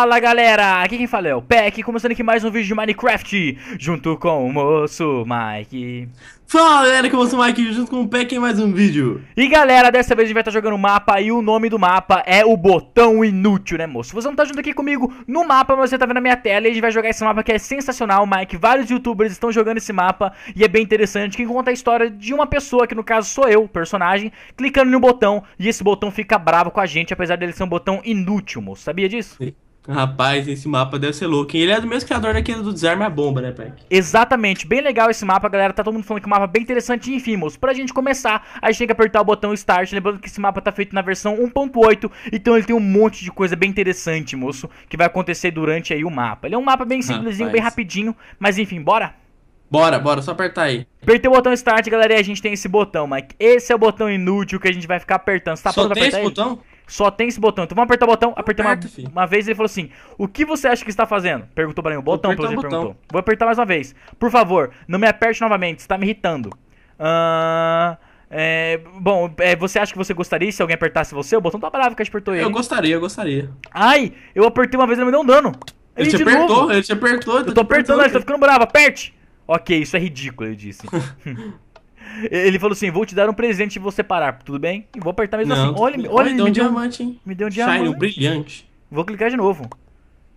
Fala galera, aqui quem fala é o Peck, começando aqui mais um vídeo de Minecraft, junto com o moço Mike. Fala galera, que eu sou o Mike, junto com o Peck em mais um vídeo. E galera, dessa vez a gente vai estar tá jogando o mapa e o nome do mapa é o botão inútil, né moço? Você não tá junto aqui comigo no mapa, mas você tá vendo na minha tela e a gente vai jogar esse mapa que é sensacional, Mike. Vários youtubers estão jogando esse mapa e é bem interessante, que conta a história de uma pessoa, que no caso sou eu, personagem, clicando no botão e esse botão fica bravo com a gente, apesar dele ser um botão inútil, moço. Sabia disso? Sim. Rapaz, esse mapa deve ser louco. ele é do mesmo criador daquele do Desarme a Bomba, né, Peck? Exatamente. Bem legal esse mapa, galera. Tá todo mundo falando que o mapa é bem interessante. Enfim, moço, pra gente começar, a gente tem que apertar o botão Start. Lembrando que esse mapa tá feito na versão 1.8, então ele tem um monte de coisa bem interessante, moço, que vai acontecer durante aí o mapa. Ele é um mapa bem simplesinho, Rapaz. bem rapidinho, mas enfim, bora? Bora, bora, só apertar aí. Apertei o botão start, galera, e a gente tem esse botão, Mike. Esse é o botão inútil que a gente vai ficar apertando. Você tá só pronto pra apertar esse aí? botão? Só tem esse botão. Então vamos apertar o botão. Apertei uma, uma, vez ele falou assim: O que você acha que está fazendo? Perguntou pra mim. O botão, pelo jeito, perguntou. Vou apertar mais uma vez. Por favor, não me aperte novamente, está me irritando. Ahn. Uh... É, bom, é, você acha que você gostaria se alguém apertasse você? O botão tá bravo que apertou ele. Eu gostaria, eu gostaria. Ai, eu apertei uma vez e ele me deu um dano. Ele, te apertou, ele te apertou. Eu tô, apertando, apertando, ele tá ficando bravo, aperte. Ok, isso é ridículo, eu disse. Ele falou assim: vou te dar um presente se você parar, tudo bem? E vou apertar mesmo não, assim. Olha, olha, me, deu um diamante, hein? Me deu um diamante. Shine, brilhante. Vou clicar de novo.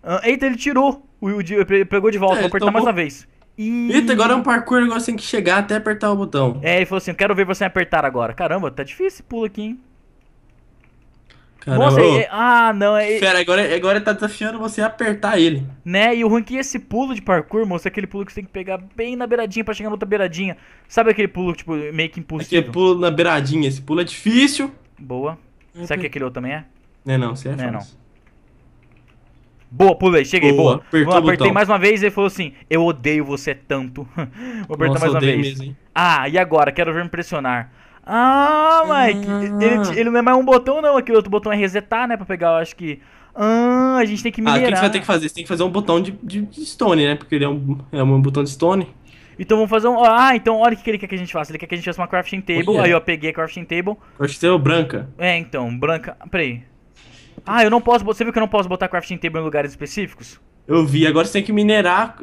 Ah, eita, ele tirou. O, o, pegou de volta, é, vou apertar tomou... mais uma vez. E... Eita, agora é um parkour, negócio tem que chegar até apertar o botão. É, ele falou assim: quero ver você apertar agora. Caramba, tá difícil esse pulo aqui, hein? Caramba. Nossa, ele, ah, não. É... Fera, agora, agora tá desafiando você a apertar ele. Né, e o ruim que esse pulo de parkour, moço, é aquele pulo que você tem que pegar bem na beiradinha pra chegar na outra beiradinha. Sabe aquele pulo, tipo, meio que impossível? Aquele pulo na beiradinha, esse pulo é difícil. Boa. Sabe Será que aquele outro também é? Não é não, você é não, é não. Boa, pulei, cheguei, boa. boa. Apertei botão. mais uma vez e ele falou assim: Eu odeio você tanto. Vou apertar Nossa, mais uma vez. Mesmo, ah, e agora? Quero ver me pressionar. Ah, Mike, ah. Ele, ele não é mais um botão, não. Aquele outro botão é resetar, né? Pra pegar, eu acho que. Ah, a gente tem que minerar. Ah, o que você vai ter que fazer? Você tem que fazer um botão de, de, de stone, né? Porque ele é um, é um botão de stone. Então vamos fazer um. Ah, então olha o que ele quer que a gente faça. Ele quer que a gente faça uma crafting table. Aí eu peguei a crafting table. Crafting table branca. É, então, branca. Peraí. Ah, eu não posso. Você viu que eu não posso botar crafting table em lugares específicos? Eu vi, agora você tem que minerar,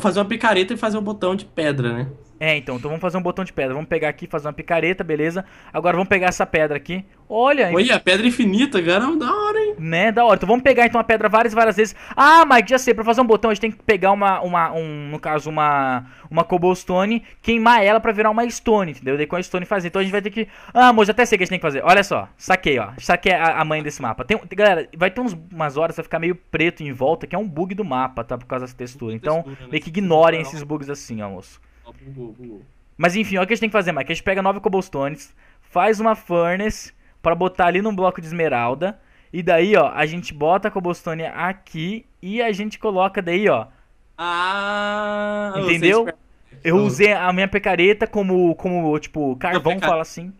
fazer uma picareta e fazer um botão de pedra, né? É, então, então vamos fazer um botão de pedra. Vamos pegar aqui, fazer uma picareta, beleza? Agora vamos pegar essa pedra aqui. Olha! Olha, a pedra infinita, cara, é da hora, hein? Né, da hora. Então vamos pegar então a pedra várias várias vezes. Ah, Mike, já sei, pra fazer um botão a gente tem que pegar uma, uma um, no caso, uma, uma cobblestone, queimar ela pra virar uma stone, entendeu? Daí com a stone fazer. Então a gente vai ter que... Ah, moço, até sei o que a gente tem que fazer. Olha só, saquei, ó. Saquei a, a mãe desse mapa. Tem, galera, vai ter uns, umas horas, vai ficar meio preto em volta, que é um bug do mapa, tá? Por causa dessa textura. Então, né? meio que ignorem esses bugs assim, ó, moço bugou, bugou. Mas enfim, olha o que a gente tem que fazer, Mike. A gente pega nove cobblestones, faz uma furnace para botar ali num bloco de esmeralda. E daí, ó, a gente bota a cobblestone aqui e a gente coloca daí, ó. Ah, entendeu? Eu usei a minha picareta como, como tipo, carvão fala assim.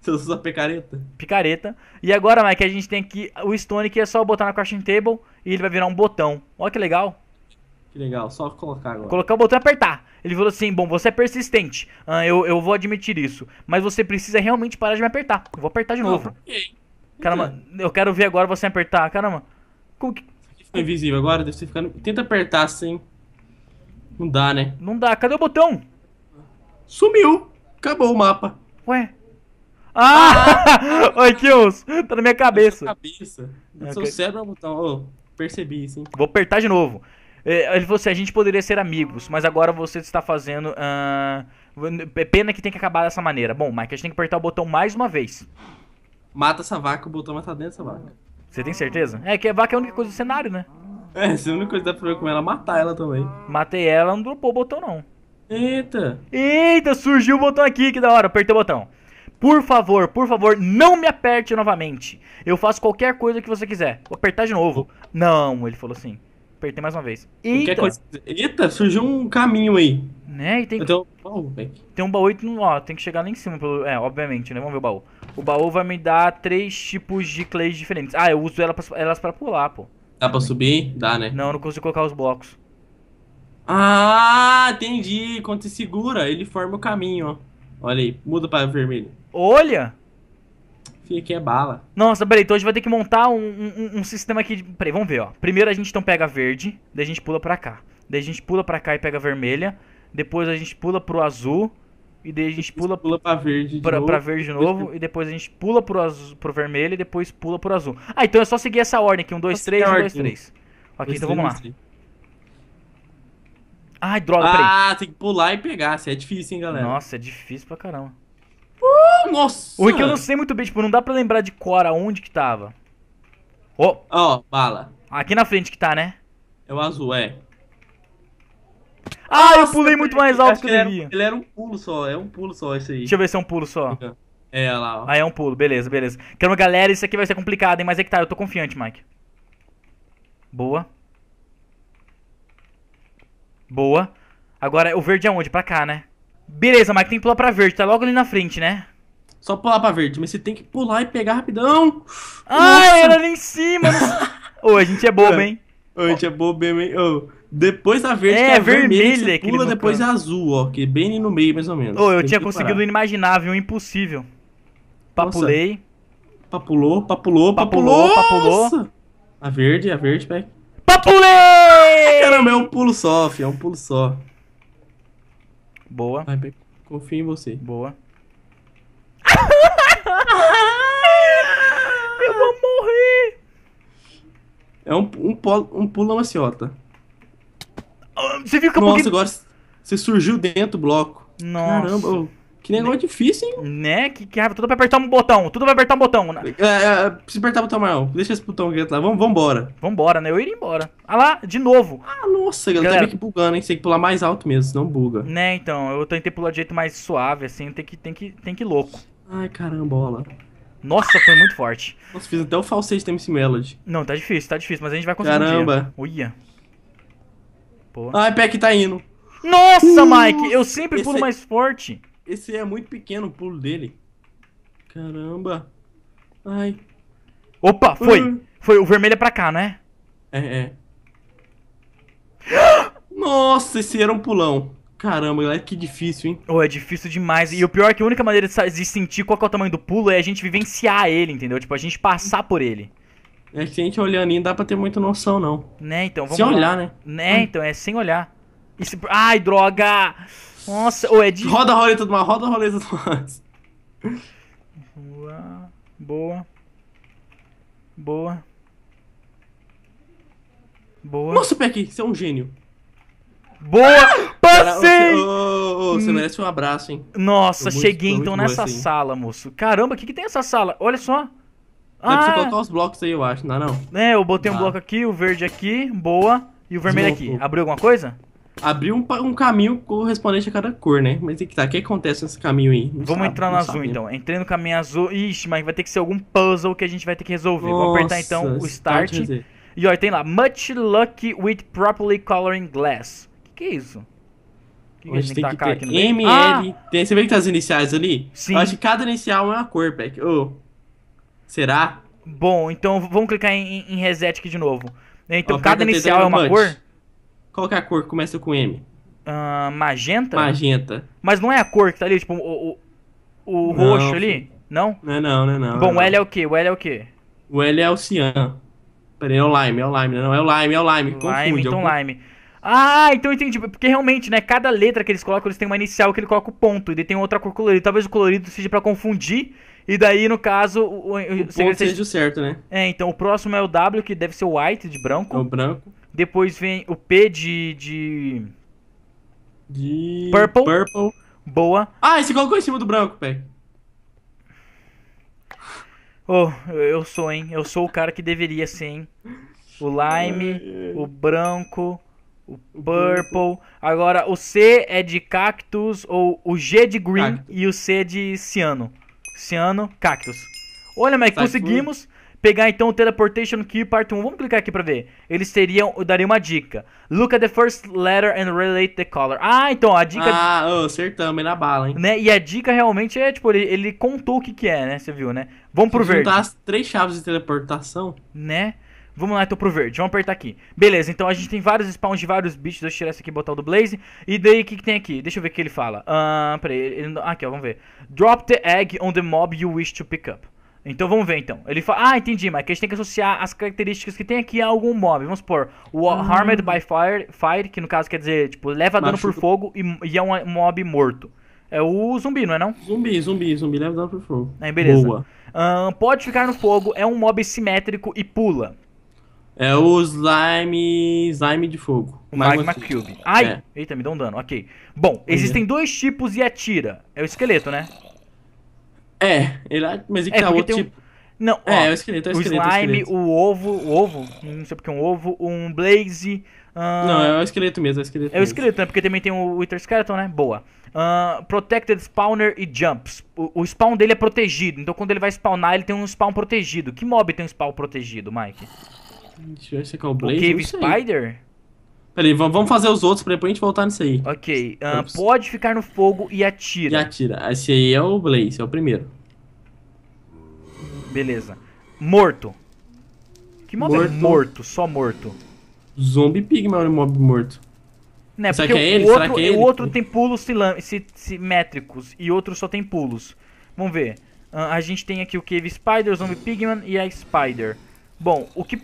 Você usa picareta? Picareta. E agora, Mike, a gente tem aqui o stone que é só botar na crafting table e ele vai virar um botão. Olha que legal. Que legal, só colocar agora. Colocar o botão e apertar. Ele falou assim: bom, você é persistente. Ah, eu, eu vou admitir isso. Mas você precisa realmente parar de me apertar. Eu vou apertar de novo. Okay. Caramba, então. eu quero ver agora você apertar. Caramba. Como que... Aqui ficou invisível agora, deve ter ficando. Tenta apertar assim. Não dá, né? Não dá. Cadê o botão? Sumiu. Acabou o mapa. Ué? Ah! ah! Oi, Kills! Tá na minha cabeça. Na minha cabeça. No é, seu okay. cérebro é o botão. Oh, percebi, sim. Vou apertar de novo. É, ele falou assim, a gente poderia ser amigos, mas agora você está fazendo. Uh, pena que tem que acabar dessa maneira. Bom, Mike, a gente tem que apertar o botão mais uma vez. Mata essa vaca, o botão vai estar dentro dessa vaca. Você tem certeza? É que a vaca é a única coisa do cenário, né? É, se a única coisa que dá pra ver com ela, é matar ela também. Matei ela, não dropou o botão, não. Eita! Eita, surgiu o botão aqui, que da hora, apertei o botão. Por favor, por favor, não me aperte novamente. Eu faço qualquer coisa que você quiser. Vou apertar de novo. Não, ele falou assim. Apertei mais uma vez. Eita! Eita, surgiu um caminho aí. Né? E tem, tenho... tem um baú e ó, tem que chegar lá em cima. Pelo... É, obviamente, né? Vamos ver o baú. O baú vai me dar três tipos de clays diferentes. Ah, eu uso ela pra, elas pra pular, pô. Dá pra subir? Dá, né? Não, eu não consigo colocar os blocos. Ah, entendi. Quando você segura, ele forma o caminho, ó. Olha aí, muda pra vermelho. Olha! aqui é bala. Nossa, peraí, então a gente vai ter que montar um, um, um sistema aqui. De... Peraí, vamos ver, ó. Primeiro a gente então pega verde, daí a gente pula pra cá. Daí a gente pula pra cá e pega vermelha. Depois a gente pula pro azul. E daí a gente pula, pula pra verde pra, novo, pra verde de novo. Depois... E depois a gente pula pro, azul, pro vermelho e depois pula pro azul. Ah, então é só seguir essa ordem aqui: 1, 2, 3, 1, 2, 3. Ok, então vamos lá. Ai, droga, ah, peraí. Ah, tem que pular e pegar. Assim, é difícil, hein, galera. Nossa, é difícil pra caramba. Nossa! O que eu não sei muito bem, tipo, não dá pra lembrar de cor aonde que tava. Ó, oh. oh, bala. Aqui na frente que tá, né? É o azul, é. Ah, Nossa, eu pulei muito mais alto que eu devia. Ele ele era um pulo só, é um pulo só esse aí. Deixa eu ver se é um pulo só. É, é olha lá, ó. Ah, é um pulo, beleza, beleza. uma galera, isso aqui vai ser complicado, hein? Mas é que tá, eu tô confiante, Mike. Boa. Boa. Agora, o verde é onde? Pra cá, né? Beleza, Mike, tem que pular pra verde, tá logo ali na frente, né? Só pular pra verde, mas você tem que pular e pegar rapidão. Ah, era ali em cima. Ô, a gente é bobo, é. hein? Ô, a gente é bobo mesmo, hein? Ô, depois da verde, é, que é vermelha, pula, depois é azul, ó. Que é bem no meio, mais ou menos. Ô, eu tinha conseguido o inimaginável, o impossível. Papulei. Papulou, papulou, papulou, papulou. A verde, a verde, pega. Papulei! Caramba, é um pulo só, filho, é um pulo só. Boa. Confio em você. Boa. Eu vou morrer! É um, um, um pulo maciota. Assim, tá? Você viu que eu Nossa, agora você surgiu dentro do bloco. Nossa. Caramba, que negócio né? difícil, hein? Né? Que cara, tudo pra apertar um botão, tudo pra apertar um botão. Né? É, é, precisa apertar o botão, maior. Deixa esse botão aqui lá. Vamos, vambora. Vambora, né? Eu ir embora. Ah lá, de novo. Ah, nossa, galera, tá meio que bugando, hein? Você tem que pular mais alto mesmo, senão buga. Né, então, eu tentei pular de jeito mais suave, assim, tem que, tem que, tem que ir louco. Ai, carambola. Nossa, foi muito forte. Nossa, fiz até o falsete da MC Melody. Não, tá difícil, tá difícil, mas a gente vai conseguir. Caramba. Um Uia. Pô. Ai, Peck tá indo. Nossa, uh, Mike, eu sempre pulo é- mais forte. Esse é muito pequeno o pulo dele. Caramba. Ai. Opa, foi. Uh. Foi o vermelho é pra cá, né? É, é. Nossa, esse era um pulão. Caramba, galera, que difícil, hein? Oh, é difícil demais. E o pior é que a única maneira de sentir qual é o tamanho do pulo é a gente vivenciar ele, entendeu? Tipo, a gente passar por ele. É que a gente olhando não dá pra ter muita noção, não. Né, então, vamos Sem lá. olhar, né? Né, então, é sem olhar. Esse... Ai, droga! Nossa, ou oh, é de... Roda a roleta do mar, roda a roleta do mar. Boa, boa, boa, boa. Nossa, Peck, você é um gênio. Boa! Ah! você, oh, oh, você merece um abraço, hein? Nossa, muito, cheguei então nessa assim. sala, moço. Caramba, o que, que tem essa sala? Olha só. Dá ah. você colocar os blocos aí, eu acho, não não? É, eu botei ah. um bloco aqui, o verde aqui, boa, e o vermelho Desmocou. aqui. Abriu alguma coisa? Abriu um, um, caminho correspondente a cada cor, né? Mas tem é que tá, o que acontece nesse caminho aí? Não Vamos sabe, entrar no azul, sabe. então. Entrei no caminho azul. Ixi, mas vai ter que ser algum puzzle que a gente vai ter que resolver. Nossa, Vou apertar, então, o start. e, olha, tem lá, Much Luck with Properly Coloring Glass. O que, que é isso? Que Hoje tem tá que, tem que ter ML. Ah! Tem, você vê que tem as iniciais ali? Sim. Eu acho que cada inicial é uma cor, Peck. Oh. Será? Bom, então vamos clicar em, em reset aqui de novo. Então Ó, cada inicial é uma cor? Qual que é a cor que começa com M? Uh, magenta? Magenta. Mas não é a cor que tá ali, tipo, o, o, o roxo ali? Não? Não, é não, não, é não. Bom, não. o é L é o quê? O L é o quê? O L é o cian. Peraí, é o lime, é o lime, não, é o lime, é o lime. Confunde, então lime. Ah, então eu entendi. Porque realmente, né? Cada letra que eles colocam, eles têm uma inicial que ele coloca o ponto. E daí tem outra cor colorida. Talvez o colorido seja para confundir. E daí, no caso, o, o, o ponto seja... o certo, né? É, então o próximo é o W, que deve ser o white, de branco. É o branco. Depois vem o P de. de. de... Purple. Purple. Boa. Ah, você colocou em cima do branco, pé. Oh, eu sou, hein? Eu sou o cara que deveria ser, hein? O lime, o branco, o Purple. Agora, o C é de cactus, ou o G de green cactus. e o C de ciano. Ciano, cactus. Olha, mas conseguimos pegar então o Teleportation Key Part 1. Vamos clicar aqui pra ver. Eles teriam, eu daria uma dica. Look at the first letter and relate the color. Ah, então, a dica... Ah, oh, acertamos, na bala, hein? Né? E a dica realmente é, tipo, ele, ele contou o que que é, né? Você viu, né? Vamos pro Se verde. as três chaves de teleportação... Né? Vamos lá então pro verde, vamos apertar aqui. Beleza, então a gente tem vários spawns de vários bichos. Deixa eu tirar esse aqui e botar o do Blaze. E daí o que, que, tem aqui? Deixa eu ver o que ele fala. Ah, peraí, ele, aqui ó, vamos ver. Drop the egg on the mob you wish to pick up. Então vamos ver então. Ele fala, ah, entendi, mas que a gente tem que associar as características que tem aqui a algum mob. Vamos supor, o hum. Harmed by fire, fire, que no caso quer dizer, tipo, leva dano por fogo e, e é um mob morto. É o zumbi, não é não? Zumbi, zumbi, zumbi, leva dano por fogo. Aí, beleza. Boa. Uh, pode ficar no fogo, é um mob simétrico e pula. É o slime. Slime de fogo. Magma Cube. É. Ai! É. Eita, me dá um dano. Ok. Bom, existem dois tipos e atira. É o esqueleto, né? É, ele, é, mas e é, que é, tá outro tipo. Um... Não, é, ó, é, o esqueleto, é o esqueleto. O slime, o, o ovo, o ovo, não sei porque um ovo, um blaze. Uh... Não, é o esqueleto mesmo, é o esqueleto. É mesmo. o esqueleto, né? Porque também tem o Wither Skeleton, né? Boa. Uh, protected Spawner e Jumps. O, o, spawn dele é protegido, então quando ele vai spawnar, ele tem um spawn protegido. Que mob tem um spawn protegido, Mike? É é o Blaze? Cave Spider? Peraí, vamos fazer os outros pra depois a gente voltar nisso aí. Ok. Uh, pode ficar no fogo e atira. E atira. Esse aí é o Blaze, é o primeiro. Beleza. Morto. Que mob é morto. é morto? Só morto. Zombie Pigma é um mob morto. Né, Será que é ele? O outro, é ele? O outro tem pulos simétricos e outro só tem pulos. Vamos ver. Uh, a gente tem aqui o Cave Spider, o Zombie Pigman e a Spider. Bom, o que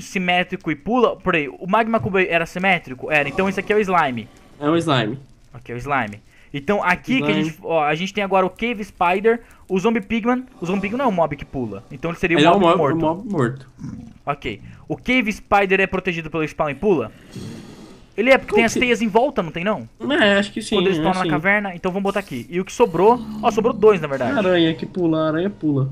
simétrico e pula. Por aí, o magma Cube era simétrico? Era, então isso aqui é o slime. É um slime. Aqui é o slime. Então aqui slime. que a gente, ó, a gente tem agora o Cave Spider, o Zombie Pigman. O Zombie Pigman não é um mob que pula, então ele seria ele um é mob, é um mob morto. Um mob morto. Ok. O Cave Spider é protegido pelo Spawn e pula? Ele é, porque Como tem as teias em volta, não tem não? É, acho que sim. Quando eles é, na sim. caverna, então vamos botar aqui. E o que sobrou, ó, sobrou dois na verdade. Aranha que pula, aranha pula.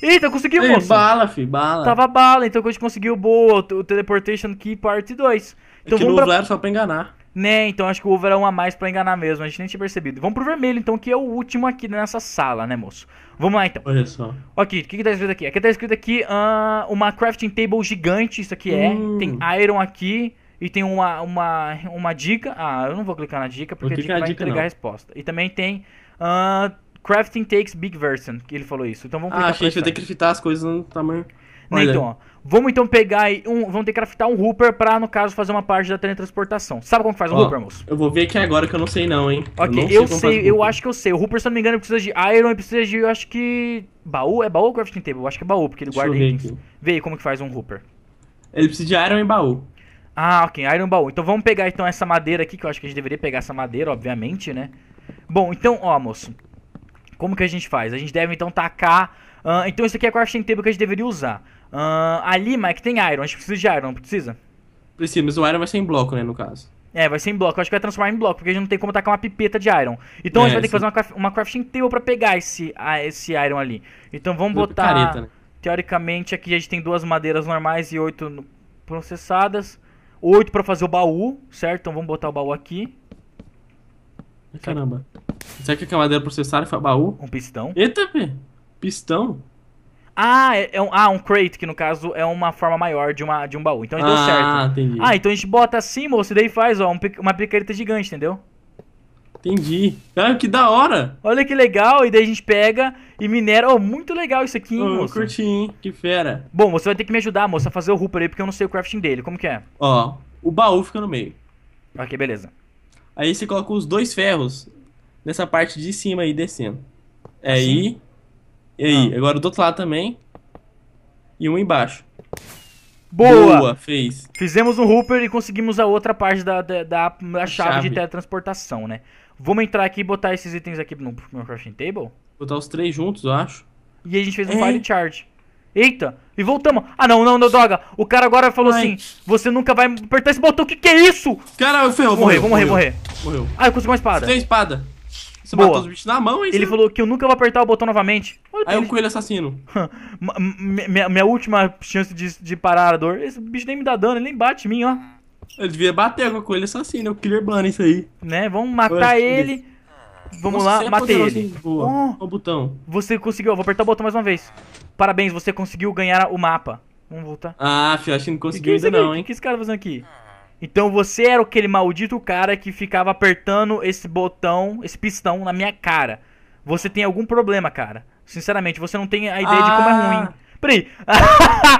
Eita, conseguiu, moço. Bala, fi, bala. Tava bala, então a gente conseguiu boa, o Teleportation Key parte 2. É então, que o pra... era só pra enganar. Né, então acho que o over é um a mais pra enganar mesmo, a gente nem tinha percebido. Vamos pro vermelho então, que é o último aqui nessa sala, né, moço? Vamos lá então. Olha só. Ok, o que, que tá escrito aqui? Aqui tá escrito aqui uh, uma crafting table gigante, isso aqui é. Hum. Tem iron aqui, e tem uma, uma, uma dica. Ah, eu não vou clicar na dica porque a dica vai dica entregar não. a resposta. E também tem uh, Crafting takes big version, que ele falou isso. Então vamos ah, clicar Ah, a gente vai ter que craftar as coisas no tamanho. Né, então, ó. Vamos então pegar um. Vamos ter que craftar um Hooper pra, no caso, fazer uma parte da teletransportação. Sabe como que faz um ó, Hooper, moço? Eu vou ver aqui agora que eu não sei, não, hein? Ok, eu, eu sei, sei eu acho que eu sei. O Hooper, se eu não me engano, precisa de Iron e precisa de, eu acho que. Baú? É baú ou crafting table? Eu acho que é baú, porque ele Deixa guarda itens. Vê aí como que faz um Hooper. Ele precisa de Iron e baú. Ah, ok, Iron Baú. Então vamos pegar então essa madeira aqui, que eu acho que a gente deveria pegar essa madeira, obviamente, né? Bom, então, ó, moço. Como que a gente faz? A gente deve então tacar. Uh, então isso aqui é a crafting table que a gente deveria usar. Uh, ali, Mike, é tem Iron. A gente precisa de Iron, não precisa? Precisa, mas o Iron vai ser em bloco, né, no caso. É, vai ser em bloco. Eu acho que vai transformar em bloco, porque a gente não tem como tacar uma pipeta de Iron. Então é, a gente é, vai ter que fazer uma, craft, uma crafting table pra pegar esse, a, esse Iron ali. Então vamos botar. né? Teoricamente, aqui a gente tem duas madeiras normais e oito processadas. Oito pra fazer o baú, certo? Então vamos botar o baú aqui. Caramba. Será que aquela é madeira processada foi baú? Um pistão? Eita, pê. Pistão? Ah, é, é, um, ah, um crate, que no caso é uma forma maior de, uma, de um baú. Então ah, deu certo. Ah, entendi. Ah, então a gente bota assim, moço, e daí faz, ó, um, uma picareta gigante, entendeu? Entendi. Cara, que da hora. Olha que legal, e daí a gente pega e minera. Oh, muito legal isso aqui, hein, oh, moço. curti, hein? Que fera. Bom, você vai ter que me ajudar, moça, a fazer o Hooper aí, porque eu não sei o crafting dele. Como que é? Ó, o baú fica no meio. Ok, beleza. Aí você coloca os dois ferros nessa parte de cima aí, descendo. É assim? aí. E aí, ah. agora do outro lado também. E um embaixo. Boa! Boa, fez. Fizemos um Hooper e conseguimos a outra parte da, da, da chave, chave, de teletransportação, né? Vamos entrar aqui e botar esses itens aqui no, no crafting table? Botar os três juntos, eu acho. E a gente fez um é. fire charge. Eita, e voltamos. Ah, não, não, não, droga. O cara agora falou Ai. assim, você nunca vai apertar esse botão. O que, que é isso? Cara, eu ferrou, morreu. vou morrer, morreu. morrer. Morreu. Ah, eu consegui uma espada. Tem espada. Você Boa. matou os bichos na mão, hein? Ele falou que eu nunca vou apertar o botão novamente. Olha Aí o coelho assassino. minha, minha última chance de, de parar a dor. Esse bicho nem me dá dano, ele nem bate em mim, ó. Eu devia bater com a coelho assassino, é o Killer Bunny isso aí. Né? Vamos matar ele. Vamos Nossa, lá, é matei ele. Boa. Oh, o botão. Você conseguiu, vou apertar o botão mais uma vez. Parabéns, você conseguiu ganhar o mapa. Vamos voltar. Ah, fio, acho que não conseguiu ainda não, hein? O que esse cara tá fazendo aqui? Então você era aquele maldito cara que ficava apertando esse botão, esse pistão na minha cara. Você tem algum problema, cara. Sinceramente, você não tem a ideia ah. de como é ah. ruim. Peraí.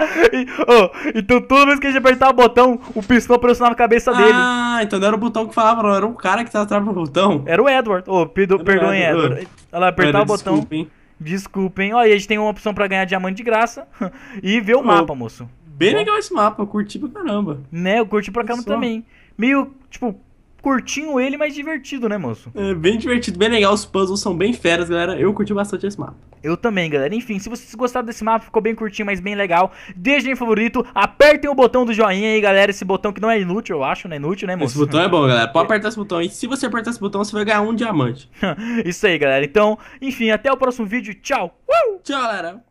oh, então toda vez que a gente apertava o botão, o pistão pressionava a cabeça ah, dele. Ah, então não era o botão que falava, não. Era o cara que atrás do botão. Era o Edward. Ô, oh, perdoe Edward. Edward. Ela apertava o botão. Desculpem. Desculpem. Ó, oh, e a gente tem uma opção para ganhar diamante de graça e ver o oh. mapa, moço. Bem legal esse mapa, eu curti pra caramba. Né, eu curti pra caramba também. Meio, tipo, curtinho ele, mas divertido, né, moço? É, bem divertido, bem legal. Os puzzles são bem feras, galera. Eu curti bastante esse mapa. Eu também, galera. Enfim, se vocês gostaram desse mapa, ficou bem curtinho, mas bem legal. Deixem favorito, apertem o botão do joinha aí, galera. Esse botão que não é inútil, eu acho, não é inútil, né, moço? Esse botão é bom, galera. Pode apertar esse botão. E se você apertar esse botão, você vai ganhar um diamante. Isso aí, galera. Então, enfim, até o próximo vídeo. Tchau! Uh! Tchau, galera!